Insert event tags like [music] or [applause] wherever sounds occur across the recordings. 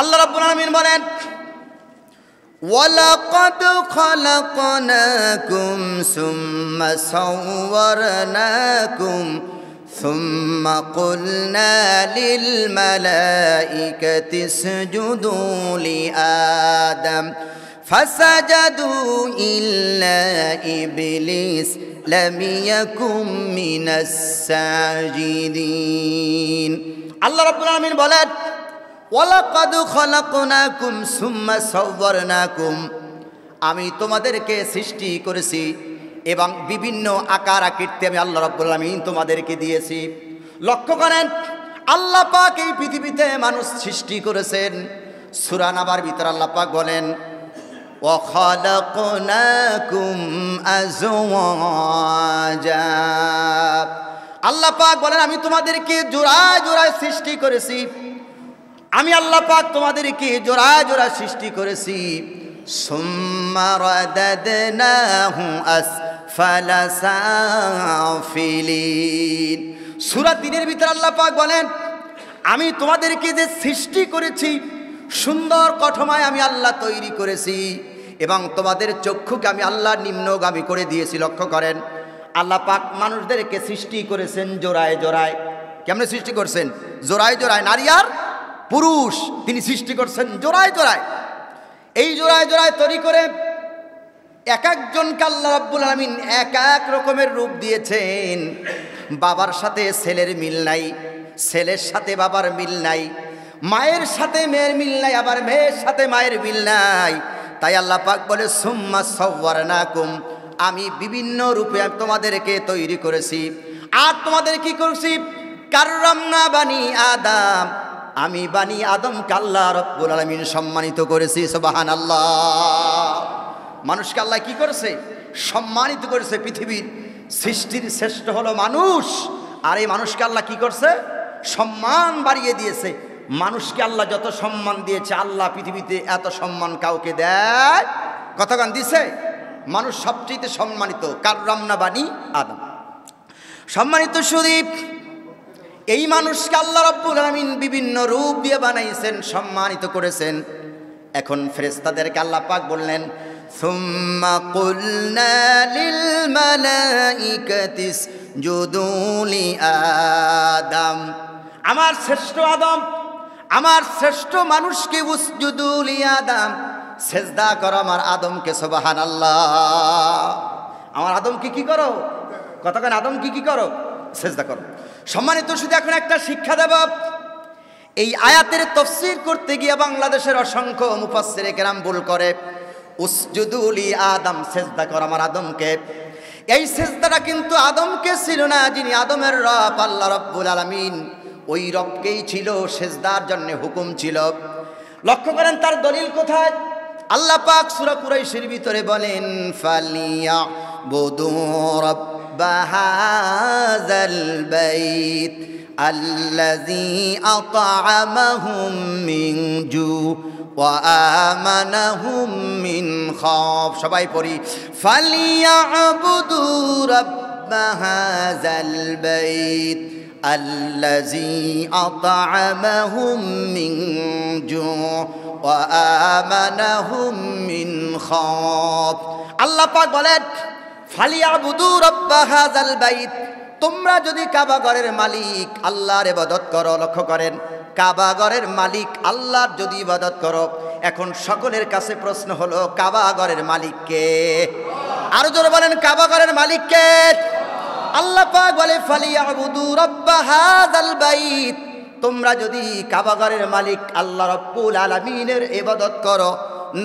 আল্লাহ রাব্বুল আলামিন বলেন وَلَقَدْ خَلَقْنَاكُمْ ثُمَّ صَوَّرْنَاكُمْ ثُمَّ قُلْنَا لِلْمَلَائِكَةِ اسْجُدُوا لِآدَمَ فسجدوا إلا إبليس لم يكن من الساجدين الله رب العالمين بولد ওয়ালাকাদ খলাকনাকুম সুম্মা সাওয়ারনাকুম আমি তোমাদেরকে সৃষ্টি করেছি এবং বিভিন্ন আকার আকৃতি আমি আল্লাহ রব্বুল আলমিন তোমাদেরকে দিয়েছি লক্ষ্য করেন আল্লাহ পাক এই পৃথিবীতে মানুষ সৃষ্টি করেছেন আবার ভিতর আল্লাহ পাক বলেন আল্লাহ পাক বলেন আমি তোমাদেরকে জোড়ায় জোড়ায় সৃষ্টি করেছি আমি আল্লাহ পাক তোমাদেরকে জোড়া জোড়া সৃষ্টি করেছি সুরা তিনের ভিতরে আল্লাহ পাক বলেন আমি তোমাদেরকে যে সৃষ্টি করেছি সুন্দর কঠমায় আমি আল্লাহ তৈরি করেছি এবং তোমাদের চক্ষুকে আমি আল্লাহ নিম্নগামী করে দিয়েছি লক্ষ্য করেন আল্লাহ পাক মানুষদেরকে সৃষ্টি করেছেন জোড়ায় জোড়ায় কেমনে সৃষ্টি করছেন জোড়ায় জোড়ায় নারী আর পুরুষ তিনি সৃষ্টি করছেন জোড়ায় জোড়ায় এই জোড়ায় জোড়ায় তৈরি করে এক একজনকে আল্লাহ রাব্বুল আলমিন এক এক রকমের রূপ দিয়েছেন বাবার সাথে ছেলের মিল নাই ছেলের সাথে বাবার মিল নাই মায়ের সাথে মেয়ের মিল নাই আবার মেয়ের সাথে মায়ের মিল নাই তাই আল্লাহ পাক বলে সুম্মা না কুম আমি বিভিন্ন রূপে তোমাদেরকে তৈরি করেছি আর তোমাদের কি করছি কাররাম না বানি আদাম আমি বানি আদম কাল্লা রব্বুল আলমিন সম্মানিত করেছি সোবাহান আল্লাহ মানুষকে আল্লাহ কী করেছে সম্মানিত করেছে পৃথিবীর সৃষ্টির শ্রেষ্ঠ হলো মানুষ আর এই মানুষকে আল্লাহ কি করছে সম্মান বাড়িয়ে দিয়েছে মানুষকে আল্লাহ যত সম্মান দিয়েছে আল্লাহ পৃথিবীতে এত সম্মান কাউকে দেয় গান দিছে মানুষ সবচেয়ে সম্মানিত কার রমনা বাণী আদম সম্মানিত সুদীপ এই মানুষকে আল্লাহ রব্বুল আলমিন বিভিন্ন রূপ দিয়ে বানাইছেন সম্মানিত করেছেন এখন ফেরেস্তাদেরকে আল্লাহ পাক বললেন আমার শ্রেষ্ঠ আদম আমার শ্রেষ্ঠ মানুষকে আদম সেজদা করো আমার আদমকে সোবাহান আল্লাহ আমার আদমকে কি করো কতক্ষণ আদমকে কি করো সেজদা করো সম্মানিত শুধু এখন একটা শিক্ষা দেব এই আয়াতের তফসির করতে গিয়ে বাংলাদেশের অসংখ্য মুফাসের কেরাম ভুল করে উসজুদুলি আদম সেজদা কর আমার আদমকে এই সেজদাটা কিন্তু আদমকে ছিল না যিনি আদমের রব আল্লাহ রব্বুল আলমিন ওই রবকেই ছিল সেজদার জন্য হুকুম ছিল লক্ষ্য করেন তার দলিল কোথায় আল্লাহ পাক সুরা কুরাইশের ভিতরে বলেন ফালিয়া বধু রব رب هذا البيت الذي اطعمهم من جوع وآمنهم من خوف شباي পড়ি فليعبدوا رب هذا البيت الذي أطعمهم من جوع وآمنهم من خوف الله পাক ফালিয়াবুদু রব্বা হাজাল বাইত তোমরা যদি কাবাগরের মালিক আল্লাহর এবাদত করো লক্ষ্য করেন কাবাগরের মালিক আল্লাহর যদি ইবাদত করো এখন সকলের কাছে প্রশ্ন হলো কাবাগরের মালিককে আরো জোরে বলেন কাবাগরের মালিককে আল্লাহ পাক বলে ফালিয়াবুদু রব্বা হাজাল বাইত তোমরা যদি কাবাগরের মালিক আল্লাহ রব্বুল আলামিনের ইবাদত করো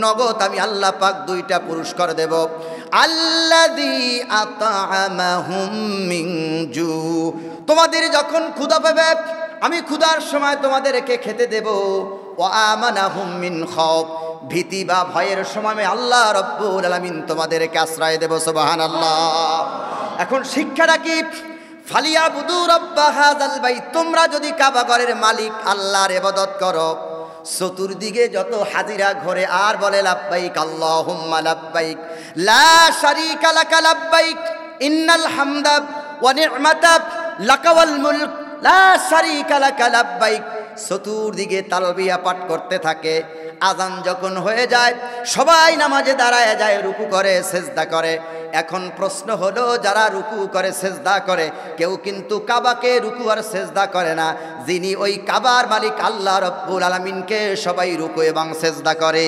নগদ আমি আল্লাহ পাক দুইটা পুরস্কার দেব তোমাদের যখন ক্ষুদা পাবে আমি ক্ষুদার সময় তোমাদেরকে খেতে দেব ও আমানা হুমিন ভীতি বা ভয়ের সময় আমি আল্লাহ রব্বুল আলমিন তোমাদেরকে আশ্রয় দেব সোবাহান আল্লাহ এখন শিক্ষাটা কি ফালিয়া বুদু রব্বাহাদ ভাই তোমরা যদি কাবাগরের মালিক আল্লাহর এবাদত করো চতুর্দিকে যত হাজিরা ঘরে আর বলে লাভবাইক আল্লাহ লাভবাইক লা ইন্নাল হামদা ওয়া লা চতুর্দিকে তালবিয়া পাঠ করতে থাকে আজান যখন হয়ে যায় সবাই নামাজে দাঁড়ায় যায় রুকু করে সেজদা করে এখন প্রশ্ন হলো যারা রুকু করে সেজদা করে কেউ কিন্তু কাবাকে রুকু আর সেজদা করে না যিনি ওই কাবার মালিক আল্লাহ রব্বুল আলমিনকে সবাই রুকু এবং সেজদা করে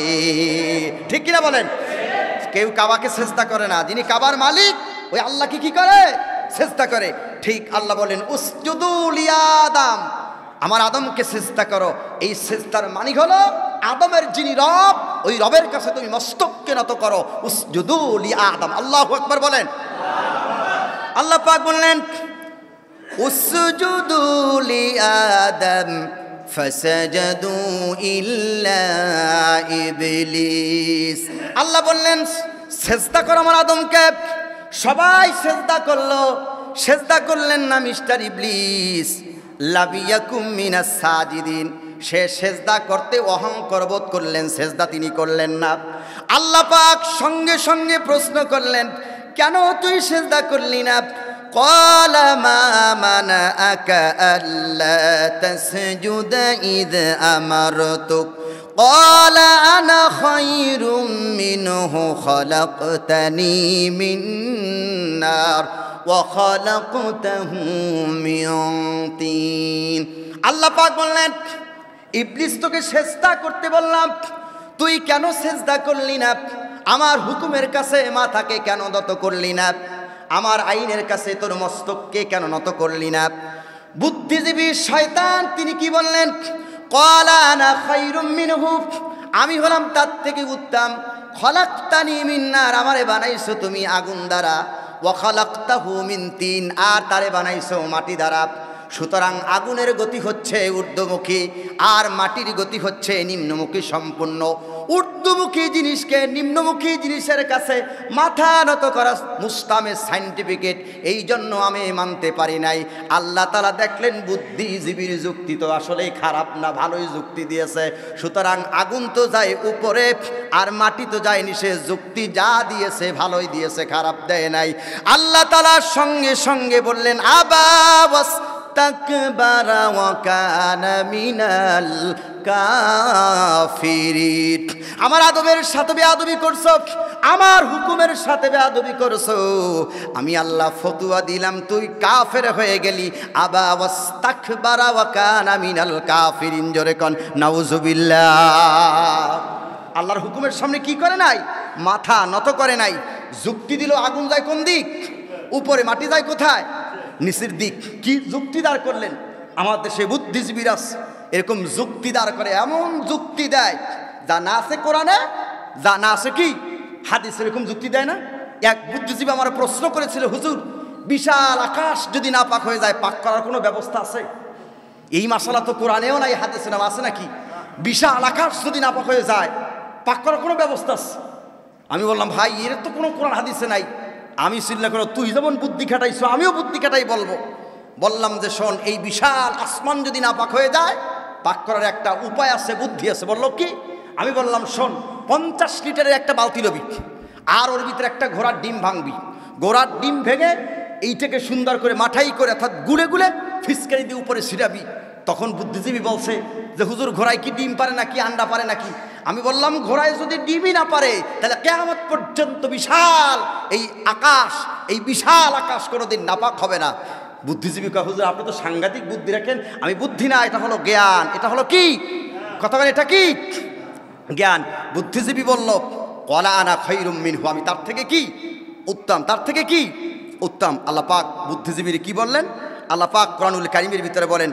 ঠিক কিনা বলেন কেউ কাবাকে সেজদা করে না যিনি কাবার মালিক ওই আল্লাহকে কি করে সেজদা করে ঠিক আল্লাহ বলেন উস্তুদুল ইয়াদাম আমার আদমকে সেজদা করো এই সেজদার মানি হলো আদমের যিনি রব ওই রবের কাছে তুমি মস্তককে নত করো উসজুদুল আদম আল্লাহ একবার বলেন আল্লাহ পাক বললেন উসজুদুল আদম ফসজদু ইল্লা ইবলিস আল্লাহ বললেন সেজদা করো আমার আদমকে সবাই সেজদা করলো সেজদা করলেন না মিস্টার ইবলিস লাবিয়াকুম মিনা সাজিদিন সে সেজদা করতে অহংকর বোধ করলেন সেজদা তিনি করলেন না আল্লাহ পাক সঙ্গে সঙ্গে প্রশ্ন করলেন কেন তুই সেজদা করলি না قال আল্লাহ বললেন ইবলিস তোকে সেজদা করতে বললাম তুই কেন চেষ্টা করলি না আমার হুকুমের কাছে মাথাকে কেন নত করলি না আমার আইনের কাছে তোর মস্তককে কেন নত করলি না বুদ্ধিজীবী শয়তান তিনি কি বললেন কলানা আমি হলাম তার থেকে উত্তম খলাক্তানি মিন্নার আমারে বানাইছো তুমি আগুন দ্বারা ওয়াখালাক্তাহু মিন তিন আর তারে বানাইছো মাটি দ্বারা সুতরাং আগুনের গতি হচ্ছে ঊর্ধ্বমুখী আর মাটির গতি হচ্ছে নিম্নমুখী সম্পূর্ণ ঊর্ধ্বমুখী জিনিসকে নিম্নমুখী জিনিসের কাছে মাথা নত করা মুস্তামের সাইন্টিফিকেট এই জন্য আমি মানতে পারি নাই আল্লাহ তালা দেখলেন বুদ্ধিজীবীর যুক্তি তো আসলেই খারাপ না ভালোই যুক্তি দিয়েছে সুতরাং আগুন তো যায় উপরে আর মাটি তো যায় নিষে যুক্তি যা দিয়েছে ভালোই দিয়েছে খারাপ দেয় নাই আল্লাহ তালার সঙ্গে সঙ্গে বললেন আবাস তাকবারা মিনাল কাফিরিত আমার আদবের সাথে বেয়াদবি করছো আমার হুকুমের সাথে বেয়াদবি করছো আমি আল্লাহ ফতুয়া দিলাম তুই কাফের হয়ে গেলি আবা ওয়াস্তাকবারা ওয়া কানা মিনাল কাফিরিন জোরে কন নাউজুবিল্লাহ আল্লাহর হুকুমের সামনে কি করে নাই মাথা নত করে নাই যুক্তি দিল আগুন যায় কোন দিক উপরে মাটি যায় কোথায় নিচের দিক কি যুক্তি দাঁড় করলেন আমার দেশে আছে এরকম যুক্তি দাঁড় করে এমন যুক্তি দেয় যা না আছে কোরআনে যা না আছে কি হাদিস এরকম যুক্তি দেয় না এক বুদ্ধিজীবী আমার প্রশ্ন করেছিল হুজুর বিশাল আকাশ যদি না পাক হয়ে যায় পাক করার কোনো ব্যবস্থা আছে এই মাসালা তো কোরআনেও নাই হাতে সিনেমা আছে নাকি বিশাল আকাশ যদি না পাক হয়ে যায় পাক করার কোনো ব্যবস্থা আছে আমি বললাম ভাই এর তো কোনো কোরআন হাদিসে নাই আমি চিল্লা করো তুই যেমন বুদ্ধি খাটাইছো আমিও বুদ্ধি খাটাই বলবো বললাম যে শোন এই বিশাল আসমান যদি না পাক হয়ে যায় পাক করার একটা উপায় আছে বুদ্ধি আছে বললো কি আমি বললাম শোন পঞ্চাশ লিটারের একটা বালতি লবি আর ওর ভিতরে একটা ঘোড়ার ডিম ভাঙবি ঘোড়ার ডিম ভেঙে এইটাকে সুন্দর করে মাঠাই করে অর্থাৎ গুলে গুলে ফিসকারি দিয়ে উপরে ছিঁড়াবি তখন বুদ্ধিজীবী বলছে যে হুজুর ঘোড়ায় কি ডিম পারে নাকি আন্ডা পারে নাকি আমি বললাম ঘোড়ায় যদি ডিমই না পারে তাহলে কেমন পর্যন্ত বিশাল এই আকাশ এই বিশাল আকাশ কোনোদিন নাপাক হবে না বুদ্ধিজীবী হুজুর আপনি তো সাংঘাতিক বুদ্ধি রাখেন আমি বুদ্ধি না এটা হলো জ্ঞান এটা হলো কি বলেন এটা কি জ্ঞান বুদ্ধিজীবী বলল কলা আনা খৈরুমিন হু আমি তার থেকে কি উত্তম তার থেকে কি উত্তম আল্লাহ পাক বুদ্ধিজীবীর কি বললেন আল্লাহ পাক কোরআনুল কারিমের ভিতরে বলেন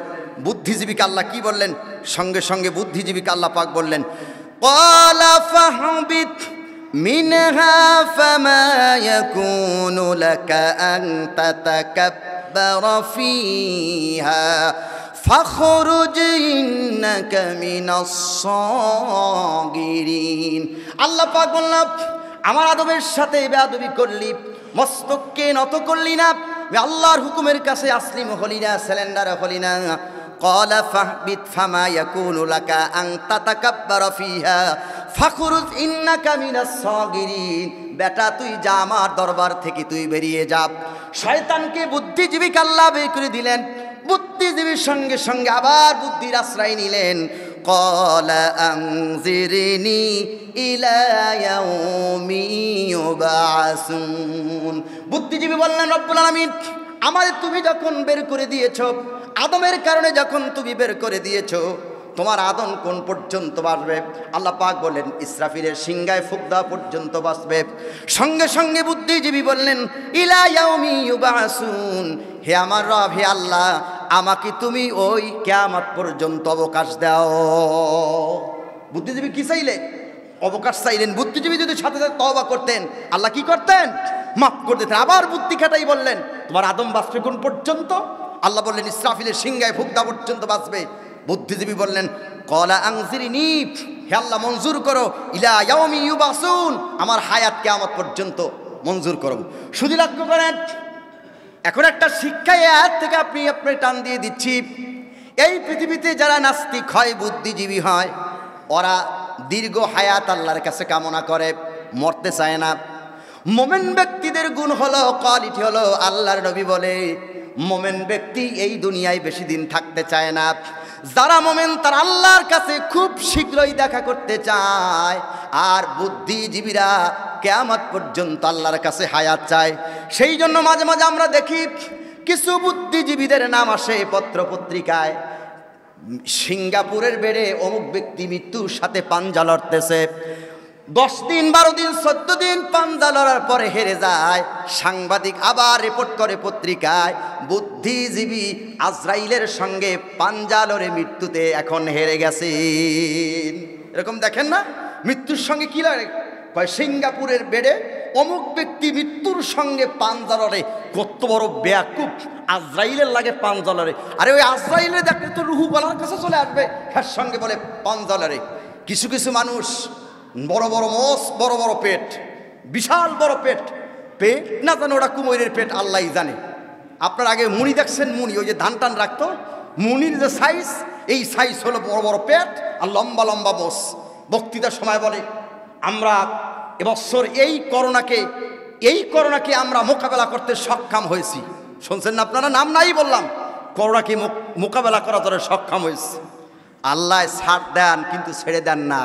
বুদ্ধিজীবীকে আল্লাহ কি বললেন সঙ্গে সঙ্গে বুদ্ধিজীবীকে আল্লাহ পাক বললেন মিনহা ফাহবিদ منها فما تدبر فيها فخرج إنك من الصاغرين الله পাক বললাম আমার আদবের সাথে বেয়াদবি করলি মস্তককে নত করলি না আল্লাহর হুকুমের কাছে আসলিম হলি না সিলিন্ডার হলি না قال فاهبط فما يكون لك أن تتكبر فيها ফাখরুজ ইন্নাকা মিনাস সাগিরিন বেটা তুই যা আমার দরবার থেকে তুই বেরিয়ে যা শয়তানকে বুদ্ধিজীবী কাল্লা বের করে দিলেন বুদ্ধিজীবীর সঙ্গে সঙ্গে আবার বুদ্ধির আশ্রয় নিলেন বুদ্ধিজীবী বললেন রব্বুল আলমিন আমাদের তুমি যখন বের করে দিয়েছ আদমের কারণে যখন তুমি বের করে দিয়েছো তোমার আদন কোন পর্যন্ত বাঁচবে আল্লাহ পাক বলেন ইসরাফিরের সিংগায় ফুক দেওয়া পর্যন্ত বাঁচবে সঙ্গে সঙ্গে বুদ্ধিজীবী বললেন ইলায়াউমি হে আমার রব হে আল্লাহ আমাকে তুমি ওই কেয়ামত পর্যন্ত অবকাশ দাও বুদ্ধিজীবী কি চাইলে অবকাশ চাইলেন বুদ্ধিজীবী যদি সাথে সাথে তবা করতেন আল্লাহ কি করতেন মাফ করে দিতেন আবার বুদ্ধি খাটাই বললেন তোমার আদম বাঁচবে কোন পর্যন্ত আল্লাহ বললেন ইসরাফিলের সিংহায় ফুকদা পর্যন্ত বাঁচবে বুদ্ধিজীবী বললেন কলা আংসির নিফ হে আল্লাহ মঞ্জুর করো ইলা ইউবাসুন আমার হায়াত আমার পর্যন্ত মঞ্জুর করো শুধু লক্ষ্য করেন এখন একটা শিক্ষা এর থেকে আপনি আপনি টান দিয়ে দিচ্ছি এই পৃথিবীতে যারা নাস্তিক হয় বুদ্ধিজীবী হয় ওরা দীর্ঘ হায়াত আল্লাহর কাছে কামনা করে মরতে চায় না মোমেন ব্যক্তিদের গুণ হলো কোয়ালিটি হলো আল্লাহর নবী বলে মোমেন ব্যক্তি এই দুনিয়ায় বেশি দিন থাকতে চায় না যারা মোমেন তার আল্লাহর কাছে খুব শীঘ্রই দেখা করতে চায় আর বুদ্ধিজীবীরা কেয়ামত পর্যন্ত আল্লাহর কাছে হায়াত চায় সেই জন্য মাঝে মাঝে আমরা দেখি কিছু বুদ্ধিজীবীদের নাম আসে পত্র পত্রিকায় সিঙ্গাপুরের বেড়ে অমুক ব্যক্তি মৃত্যুর সাথে পাঞ্জা লড়তেছে দশ দিন বারো দিন চোদ্দ দিন পাঞ্জা লড়ার পরে হেরে যায় সাংবাদিক আবার রিপোর্ট করে পত্রিকায় বুদ্ধিজীবী আজরাইলের সঙ্গে পাঞ্জা লড়ে মৃত্যুতে এখন হেরে গেছে এরকম দেখেন না মৃত্যুর সঙ্গে কী লাগে কয় সিঙ্গাপুরের বেডে অমুক ব্যক্তি মৃত্যুর সঙ্গে পাঞ্জা লড়ে কত বড় ব্যাকুক আজরাইলের লাগে পাঞ্জা লড়ে আরে ওই আজরাইলে দেখলে তো রুহু বলার কাছে চলে আসবে তার সঙ্গে বলে পাঞ্জা লড়ে কিছু কিছু মানুষ বড় বড় মস বড় বড় পেট বিশাল বড় পেট পেট না জানো ওটা কুমোরের পেট আল্লাহ জানে আপনার আগে মুনি দেখছেন মুনি ওই যে ধান টান রাখতো মুনির যে সাইজ এই সাইজ হলো বড় বড় পেট আর লম্বা লম্বা বস বক্তৃতার সময় বলে আমরা এবছর এই করোনাকে এই করোনাকে আমরা মোকাবেলা করতে সক্ষম হয়েছি শুনছেন না আপনারা নাম নাই বললাম করোনাকে মোকাবেলা করা তারা সক্ষম হয়েছে আল্লাহ ছাড় দেন কিন্তু ছেড়ে দেন না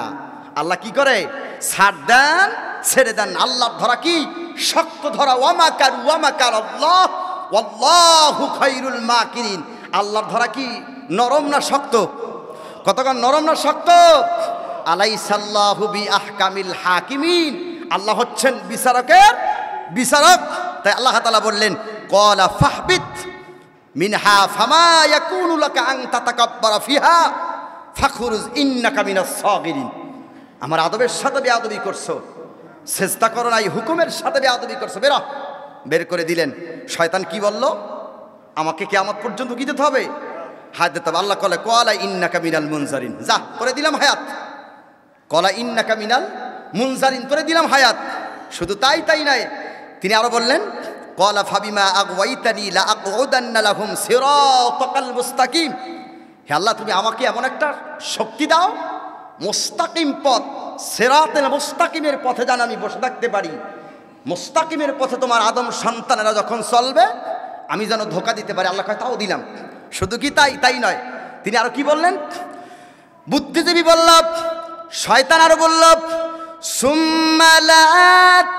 আল্লাহ কি করে ছাড় দেন ছেড়ে দেন আল্লাহ ধরা কি শক্ত ধরা ওয়ামাকার ওয়ামাকার আল্লাহ আল্লাহু খৈরুল মা কিরিন আল্লাহ ধরা কি নরম না শক্ত কতক্ষণ নরম না শক্ত আলাইসাল্লাহু বি আহকামিল হাকিমিন আল্লাহ হচ্ছেন বিচারকের বিচারক তাই আল্লাহ তালা বললেন ক্বালা ফাহবিত মিনহা ফামা লাকা আন তাতাকাব্বারা ফিহা ফাখুরুজ ইন্নাকা মিনাস সাগিরিন আমার আদবের সাথে বেআবি করছো চেষ্টা করো না এই হুকুমের সাথে বেআবি করছো বেরো বের করে দিলেন শয়তান কি বলল আমাকে আমার পর্যন্ত কি যেতে হবে হায়াত দিতে হবে আল্লাহ কলে কলা ইন্না কামিনাল মুনজারিন যা করে দিলাম হায়াত কলা ইন্না কামিনাল মুনজারিন করে দিলাম হায়াত শুধু তাই তাই নাই তিনি আরো বললেন কলা ফাবিমা আগওয়াইতানি লা আকউদান্না লাহুম সিরাতাকাল মুস্তাকিম হে আল্লাহ তুমি আমাকে এমন একটা শক্তি দাও মোস্তাকিম পথ সেরাতে মোস্তাকিমের পথে যেন আমি বসে থাকতে পারি মোস্তাকিমের পথে তোমার আদম সন্তানেরা যখন চলবে আমি যেন ধোকা দিতে পারি আল্লাহ তাও দিলাম শুধু কি তাই তাই নয় তিনি আরো কি বললেন বুদ্ধিজীবী বল্লভ শয়তান আরো বল্লভ সুম্মালাত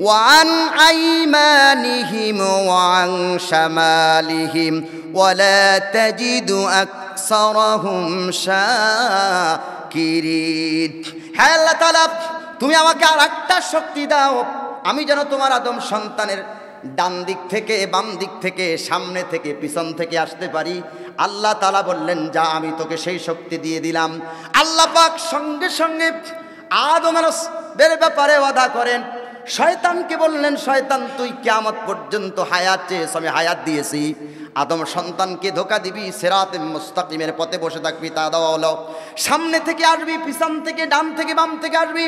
وعن أيمانهم وعن شمالهم ولا تجد أكثرهم شاكرين হ্যাঁ আল্লাহ তালা তুমি আমাকে আর একটা শক্তি দাও আমি যেন তোমার আদম সন্তানের ডান দিক থেকে বাম দিক থেকে সামনে থেকে পিছন থেকে আসতে পারি আল্লাহ তালা বললেন যা আমি তোকে সেই শক্তি দিয়ে দিলাম আল্লাহ পাক সঙ্গে সঙ্গে আদমের ব্যাপারে ওয়াদা করেন শয়তানকে বললেন শয়তান তুই কেমন পর্যন্ত হায়াত চেয়েছ আমি হায়াত দিয়েছি আদম সন্তানকে ধোকা দিবি সেরাতে মুস্তাকিমের পথে বসে থাকবি তা দেওয়া হলো সামনে থেকে আসবি পিছন থেকে ডান থেকে বাম থেকে আসবি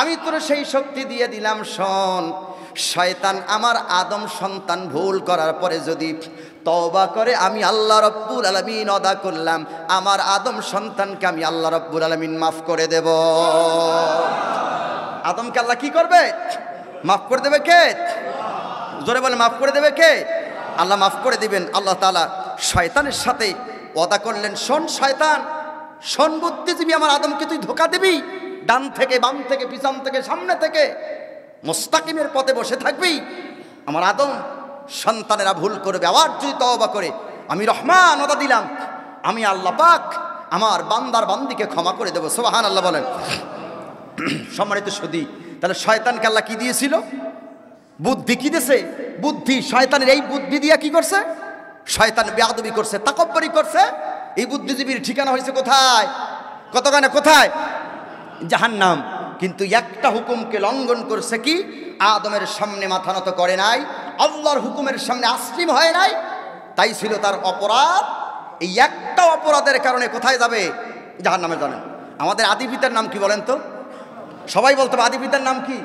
আমি তোর সেই শক্তি দিয়ে দিলাম শোন শয়তান আমার আদম সন্তান ভুল করার পরে যদি তবা করে আমি আল্লাহ রব্বুল আলমিন অদা করলাম আমার আদম সন্তানকে আমি আল্লাহ রব্বুল আলমিন মাফ করে দেব আদমকে আল্লাহ কি করবে মাফ করে দেবে কে জোরে বলে মাফ করে দেবে কে আল্লাহ মাফ করে দিবেন আল্লাহ তালা শয়তানের সাথে ওদা করলেন শোন শয়তান শোন বুদ্ধিজীবী আমার আদমকে তুই ধোকা দিবি ডান থেকে বাম থেকে পিছন থেকে সামনে থেকে মোস্তাকিমের পথে বসে থাকবি আমার আদম সন্তানেরা ভুল করবে আবার যদি তবা করে আমি রহমান ওদা দিলাম আমি আল্লাহ পাক আমার বান্দার বান্দিকে ক্ষমা করে দেবো সোহান আল্লাহ বলেন [clears throat] সম্মানিত সদী তাহলে শয়তানকে আল্লাহ কী দিয়েছিল বুদ্ধি কী দিয়েছে বুদ্ধি শয়তানের এই বুদ্ধি দিয়া কি করছে শয়তান বেয়াদবি করছে তাকব্বরি করছে এই বুদ্ধিজীবীর ঠিকানা হয়েছে কোথায় কতখানে কোথায় জাহান্নাম কিন্তু একটা হুকুমকে লঙ্ঘন করছে কি আদমের সামনে মাথা নত করে নাই আল্লাহর হুকুমের সামনে আশ্রিম হয় নাই তাই ছিল তার অপরাধ এই একটা অপরাধের কারণে কোথায় যাবে জাহান্নামে জানেন আমাদের আদি পিতার নাম কি বলেন তো সবাই বলতো আদিবিদ্যার নাম কি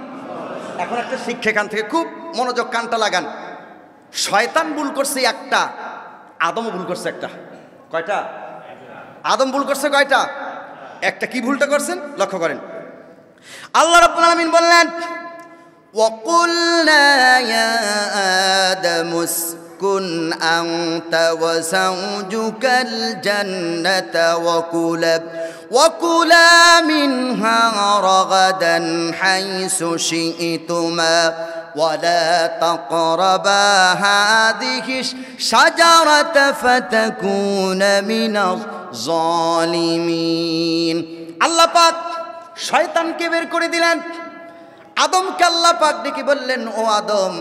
এখন একটা শিক্ষেখান থেকে খুব মনোযোগ কানটা লাগান শয়তান ভুল করছে একটা আদমও ভুল করছে একটা কয়টা আদম ভুল করছে কয়টা একটা কি ভুলটা করছেন লক্ষ্য করেন আল্লাহ রাব্বুল আলামিন বললেন وقلنا أنت وزوجك الجنة وكلا منها رغدا حيث شئتما ولا تقربا هذه الشجرة فتكون من الظالمين আল্লাহ পাক শয়তানকে বের করে দিলেন আদমকে আল্লাহ পাক ডেকে বললেন ও আদম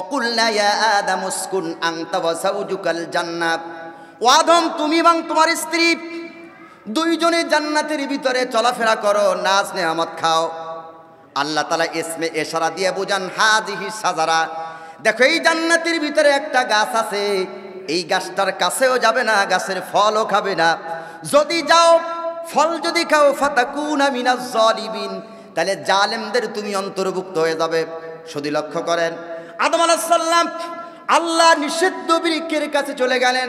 অকুল্লা ইয়া আদাম উসকুন আংতা ওয়াসাউজুকাল জান্নাত ও আদম তুমি এবং তোমার স্ত্রী দুইজনে জান্নাতের ভিতরে চলাফেরা করো নাচ নেহামত খাও আল্লাহ তালা ইসমে এশারা দিয়ে বোঝান হাজিহি সাজারা দেখো এই জান্নাতের ভিতরে একটা গাছ আছে এই গাছটার কাছেও যাবে না গাছের ফলও খাবে না যদি যাও ফল যদি খাও ফাতাকুনা মিনা জলিবিন তাহলে জালেমদের তুমি অন্তর্ভুক্ত হয়ে যাবে শুধু লক্ষ্য করেন আদম আলাহ সাল্লাম আল্লাহ নিষিদ্ধ বৃক্ষের কাছে চলে গেলেন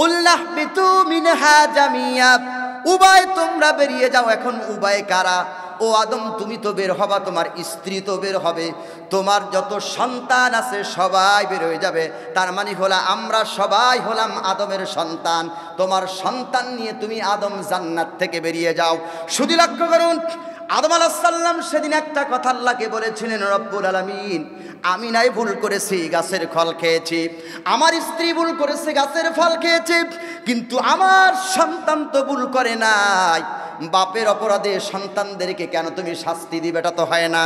উবায় তোমরা বেরিয়ে যাও এখন উবায় কারা ও আদম তুমি তো বের হবা তোমার স্ত্রী তো বের হবে তোমার যত সন্তান আছে সবাই বের হয়ে যাবে তার মানে হলো আমরা সবাই হলাম আদমের সন্তান তোমার সন্তান নিয়ে তুমি আদম জান্নাত থেকে বেরিয়ে যাও শুধু লক্ষ্য করুন আদম আলাহাল্লাম সেদিন একটা কথা আল্লাহকে বলেছিলেন রব্বুল আলমিন আমি নাই ভুল করেছি গাছের ফল খেয়েছি আমার স্ত্রী ভুল করেছে গাছের ফল খেয়েছে কিন্তু আমার সন্তান তো ভুল করে নাই বাপের অপরাধে সন্তানদেরকে কেন তুমি শাস্তি দিবে এটা তো হয় না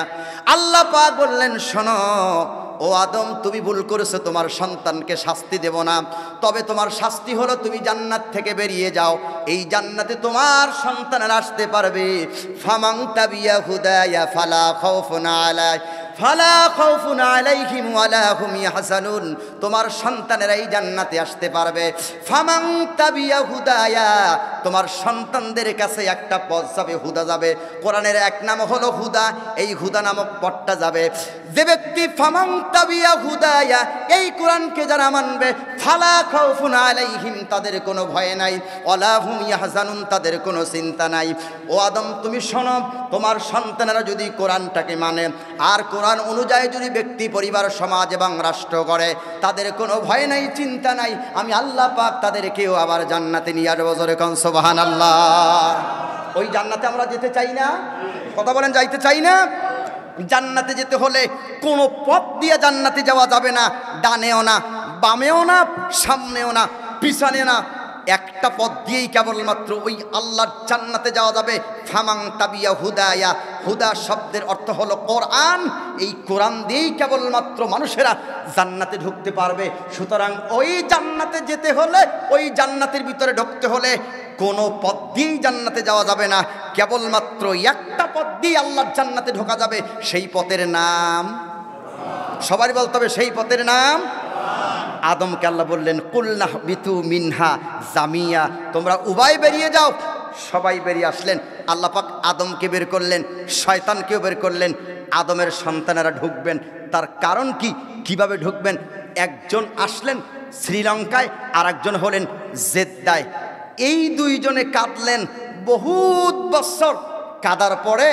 আল্লাহ পাক বললেন শোনো ও আদম তুমি ভুল করেছো তোমার সন্তানকে শাস্তি দেব না তবে তোমার শাস্তি হলো তুমি জান্নাত থেকে বেরিয়ে যাও এই জান্নাতে তোমার সন্তানের আসতে পারবে ফামাং তাবিয়া হুদায়া ফালা খৌফনা আলায় ফালা খাউফুন আলাইহিম ওয়ালা হুম ইয়াহজানুন তোমার সন্তানেরা এই জান্নাতে আসতে পারবে ফামাং তাবিয়া হুদায়া তোমার সন্তানদের কাছে একটা পথ যাবে হুদা যাবে কোরআনের এক নাম হলো হুদা এই হুদা নামক পথটা যাবে যে ব্যক্তি ফামাং মুত্তাবিয়া হুদায়া এই কোরআনকে যারা মানবে ফালা খাউফুন আলাইহিম তাদের কোনো ভয় নাই অলাহুম ইয়াহজানুন তাদের কোনো চিন্তা নাই ও আদম তুমি শোনব তোমার সন্তানেরা যদি কোরআনটাকে মানে আর কোরআন অনুযায়ী যদি ব্যক্তি পরিবার সমাজ এবং রাষ্ট্র করে তাদের কোনো ভয় নাই চিন্তা নাই আমি আল্লাহ পাক কেউ আবার জান্নাতে নিয়ে আসবো জোরে কনসবাহান আল্লাহ ওই জান্নাতে আমরা যেতে চাই না কথা বলেন যাইতে চাই না জান্নাতে যেতে হলে কোনো পথ দিয়ে জান্নাতে যাওয়া যাবে না ডানেও না বামেও না সামনেও না পিছনে না একটা পথ দিয়েই কেবলমাত্র ওই আল্লাহর জান্নাতে যাওয়া যাবে ফামাং তাবিয়া হুদায়া হুদা শব্দের অর্থ হলো কোরআন এই কোরআন দিয়েই কেবলমাত্র মানুষেরা জান্নাতে ঢুকতে পারবে সুতরাং ওই জান্নাতে যেতে হলে ওই জান্নাতের ভিতরে ঢুকতে হলে কোনো পথ দিয়েই জান্নাতে যাওয়া যাবে না কেবলমাত্র একটা পথ দিয়ে আল্লাহর জান্নাতে ঢোকা যাবে সেই পথের নাম সবারই বলতে হবে সেই পথের নাম আদমকে আল্লাহ বললেন কুল্লাহ বিতু মিনহা জামিয়া তোমরা উবায় বেরিয়ে যাও সবাই বেরিয়ে আসলেন আল্লাপাক আদমকে বের করলেন শয়তানকেও বের করলেন আদমের সন্তানেরা ঢুকবেন তার কারণ কি কিভাবে ঢুকবেন একজন আসলেন শ্রীলঙ্কায় আর একজন হলেন জেদ্দায় এই দুইজনে কাঁদলেন বহুত বছর কাদার পরে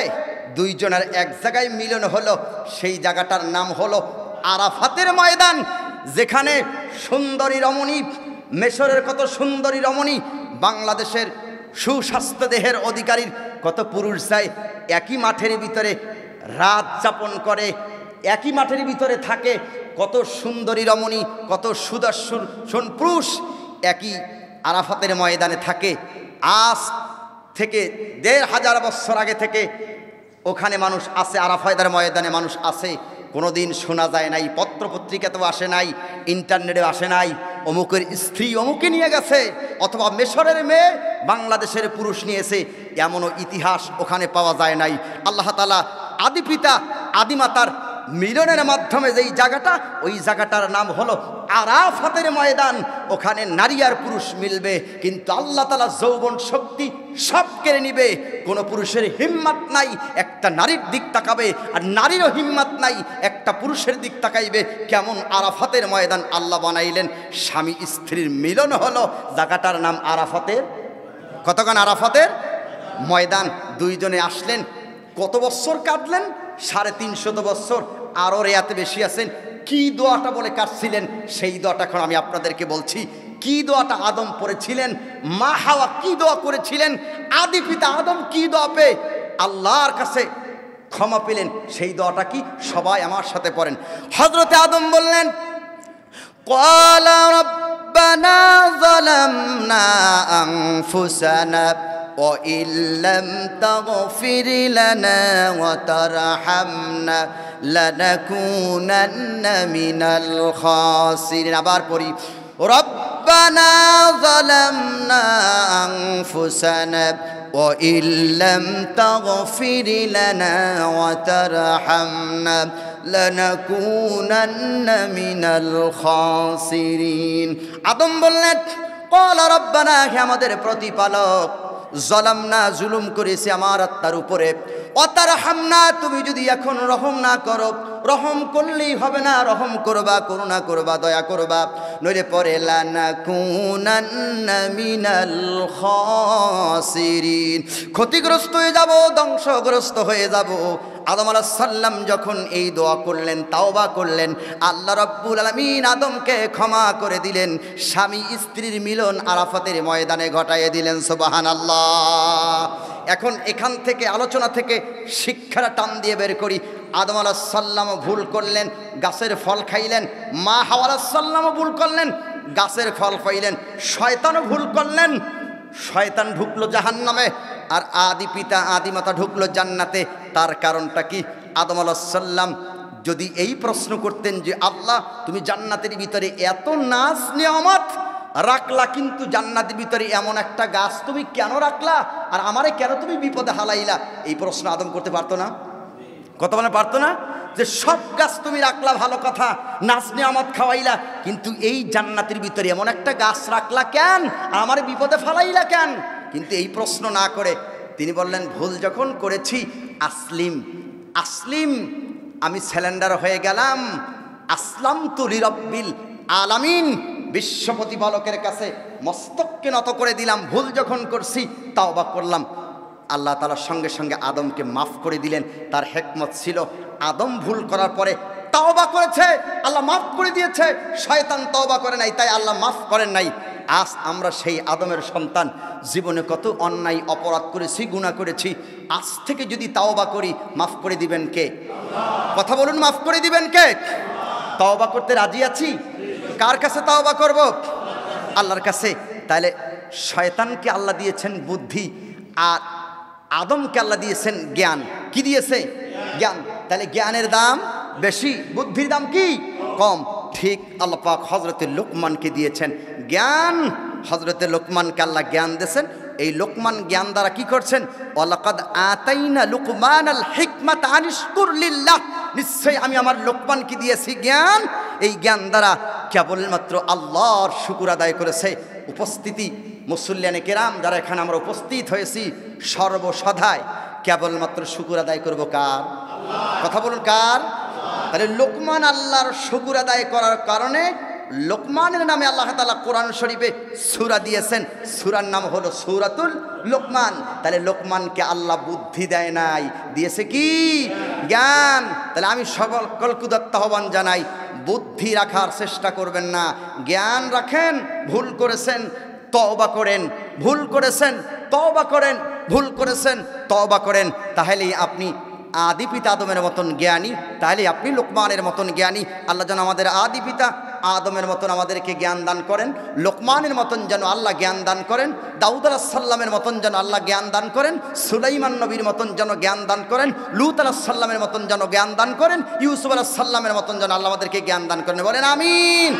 দুইজনের এক জায়গায় মিলন হলো সেই জায়গাটার নাম হলো আরাফাতের ময়দান যেখানে সুন্দরী রমণী মেশরের কত সুন্দরী রমণী বাংলাদেশের সুস্বাস্থ্য দেহের অধিকারীর কত পুরুষ চাই একই মাঠের ভিতরে রাত যাপন করে একই মাঠের ভিতরে থাকে কত সুন্দরী রমণী কত সুদর্শন সোনপুরুষ পুরুষ একই আরাফাতের ময়দানে থাকে আজ থেকে দেড় হাজার বছর আগে থেকে ওখানে মানুষ আছে আরাফায়দার ময়দানে মানুষ আছে কোনো দিন শোনা যায় নাই পত্রপত্রিকাতেও আসে নাই ইন্টারনেটে আসে নাই অমুকের স্ত্রী অমুকে নিয়ে গেছে অথবা মেশরের মেয়ে বাংলাদেশের পুরুষ নিয়েছে এমনও ইতিহাস ওখানে পাওয়া যায় নাই আল্লাহ তালা আদি পিতা আদিমাতার মিলনের মাধ্যমে যেই জায়গাটা ওই জায়গাটার নাম হলো আরাফাতের ময়দান ওখানে নারী আর পুরুষ মিলবে কিন্তু আল্লাহ তালা যৌবন শক্তি সব কেড়ে নিবে কোনো পুরুষের হিম্মত নাই একটা নারীর দিক তাকাবে আর নারীরও হিম্মত নাই একটা পুরুষের দিক তাকাইবে কেমন আরাফাতের ময়দান আল্লাহ বানাইলেন স্বামী স্ত্রীর মিলন হলো জায়গাটার নাম আরাফাতের কতক্ষণ আরাফাতের ময়দান দুইজনে আসলেন কত বছর কাঁদলেন সাড়ে তিনশত বছর আরও রেয়াতে বেশি আছেন কি দোয়াটা বলে কাটছিলেন সেই দোয়াটা এখন আমি আপনাদেরকে বলছি কি দোয়াটা আদম পড়েছিলেন মা হাওয়া কি দোয়া করেছিলেন আদি পিতা আদম কি দোয়া পেয়ে আল্লাহর কাছে ক্ষমা পেলেন সেই দোয়াটা কি সবাই আমার সাথে পড়েন হজরতে আদম বললেন কলা ربنا ظلمنا أنفسنا وإن لم تغفر لنا وترحمنا لنكونن من الخاسرين ربنا ظلمنا أنفسنا وإن لم تغفر لنا وترحمنا لنكونن من الخاسرين عظم بلت قال ربنا হে আমাদের প্রতিপালক জলাম না জুলুম করেছে আমার আত্মার উপরে অতার না তুমি যদি এখন রহম না করো রহম করলেই হবে না রহম করবা করুণা করবা দয়া করবা নইলে পরে ক্ষতিগ্রস্ত হয়ে যাব ধ্বংসগ্রস্ত হয়ে যাবো আদম সাল্লাম যখন এই দোয়া করলেন তাওবা করলেন আল্লাহ রব্বুল আলমিন আদমকে ক্ষমা করে দিলেন স্বামী স্ত্রীর মিলন আরাফাতের ময়দানে ঘটাইয়ে দিলেন সোবাহান আল্লাহ এখন এখান থেকে আলোচনা থেকে শিক্ষাটা টান দিয়ে বের করি আদম সাল্লাম ভুল করলেন গাছের ফল খাইলেন মা সাল্লামও ভুল করলেন গাছের ফল খাইলেন শয়তানও ভুল করলেন শয়তান ঢুকলো জাহান নামে আর আদি পিতা আদি মাতা ঢুকলো জান্নাতে তার কারণটা কি আদম আলাহাল্লাম যদি এই প্রশ্ন করতেন যে আল্লাহ তুমি জান্নাতের ভিতরে এত নাচ নিয়ামত রাখলা কিন্তু জান্নাতের ভিতরে এমন একটা গাছ তুমি কেন রাখলা আর আমারে কেন তুমি বিপদে হালাইলা এই প্রশ্ন আদম করতে পারতো না কত বলে পারতো না যে সব গাছ তুমি রাখলা ভালো কথা নাচ নিয়ামত খাওয়াইলা কিন্তু এই জান্নাতের ভিতরে এমন একটা গাছ রাখলা কেন আমার বিপদে ফালাইলা কেন কিন্তু এই প্রশ্ন না করে তিনি বললেন ভুল যখন করেছি আসলিম আসলিম আমি স্যালেন্ডার হয়ে গেলাম আসলাম তু লিরব্বিল আলামিন বিশ্বপতি বালকের কাছে মস্তককে নত করে দিলাম ভুল যখন করছি তাও বা করলাম আল্লাহ তালার সঙ্গে সঙ্গে আদমকে মাফ করে দিলেন তার হেকমত ছিল আদম ভুল করার পরে তওবা করেছে আল্লাহ মাফ করে দিয়েছে শয়তান তওবা করে নাই তাই আল্লাহ মাফ করেন নাই আজ আমরা সেই আদমের সন্তান জীবনে কত অন্যায় অপরাধ করেছি গুণা করেছি আজ থেকে যদি তাওবা করি মাফ করে দিবেন কে কথা বলুন মাফ করে দিবেন কে তাওবা করতে রাজি আছি কার কাছে তাওবা করব আল্লাহর কাছে তাহলে শয়তানকে আল্লাহ দিয়েছেন বুদ্ধি আর আদমকে আল্লাহ দিয়েছেন জ্ঞান কি দিয়েছে জ্ঞান তাহলে জ্ঞানের দাম বেশি বুদ্ধির দাম কি কম ঠিক আল্লাপাক হজরতের লোকমানকে দিয়েছেন জ্ঞান হজরতে লোকমানকে আল্লাহ জ্ঞান দিয়েছেন এই লোকমান জ্ঞান দ্বারা কি করছেন অলকাদ আতাইনা লোকমান আল হিকমাত আনিসকুরলিল্লাহ নিশ্চয়ই আমি আমার লোকমানকে দিয়েছি জ্ঞান এই জ্ঞান দ্বারা কেবলমাত্র আল্লাহর শুকুর আদায় করেছে উপস্থিতি মুসল্লিয়ানে কেরাম যারা এখানে আমরা উপস্থিত হয়েছি সর্বসদায় কেবলমাত্র শুকুর আদায় করব কার কথা বলুন কার তাহলে লোকমান আল্লাহর শুকুর আদায় করার কারণে লোকমানের নামে আল্লাহ তালা কোরআন শরীফে সুরা দিয়েছেন সুরার নাম হলো সুরাতুল লোকমান তাহলে লোকমানকে আল্লাহ বুদ্ধি দেয় নাই দিয়েছে কি জ্ঞান তাহলে আমি সকল কলকুদত্ত আহ্বান জানাই বুদ্ধি রাখার চেষ্টা করবেন না জ্ঞান রাখেন ভুল করেছেন তবা করেন ভুল করেছেন তবা করেন ভুল করেছেন তবা করেন তাহলেই আপনি আদি পিতা আদমের মতন জ্ঞানী তাহলে আপনি লোকমানের মতন জ্ঞানী আল্লাহ যেন আমাদের আদি পিতা আদমের মতন আমাদেরকে জ্ঞান দান করেন লোকমানের মতন যেন আল্লাহ জ্ঞান দান করেন দাউদ আলাহাল্লামের মতন যেন আল্লাহ জ্ঞান দান করেন সুলাইমান নবীর মতন যেন জ্ঞান দান করেন লুত আলাহাল্লামের মতন যেন জ্ঞান দান করেন ইউসুফ সাল্লামের মতন যেন আল্লাহ আমাদেরকে জ্ঞান দান করেন বলেন আমিন